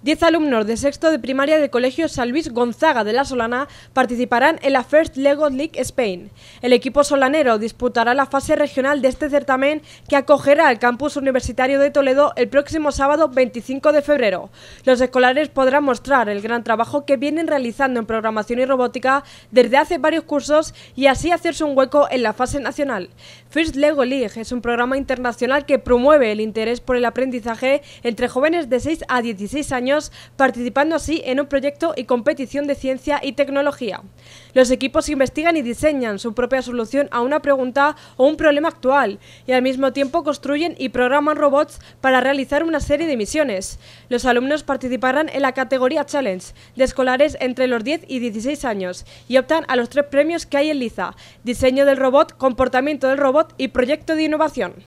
Diez alumnos de sexto de primaria del Colegio San Luis Gonzaga de la Solana participarán en la First Lego League Spain. El equipo solanero disputará la fase regional de este certamen que acogerá al campus universitario de Toledo el próximo sábado 25 de febrero. Los escolares podrán mostrar el gran trabajo que vienen realizando en programación y robótica desde hace varios cursos y así hacerse un hueco en la fase nacional. First Lego League es un programa internacional que promueve el interés por el aprendizaje entre jóvenes de 6 a 16 años participando así en un proyecto y competición de ciencia y tecnología. Los equipos investigan y diseñan su propia solución a una pregunta o un problema actual y al mismo tiempo construyen y programan robots para realizar una serie de misiones. Los alumnos participarán en la categoría Challenge de escolares entre los 10 y 16 años y optan a los tres premios que hay en Liza, diseño del robot, comportamiento del robot y proyecto de innovación.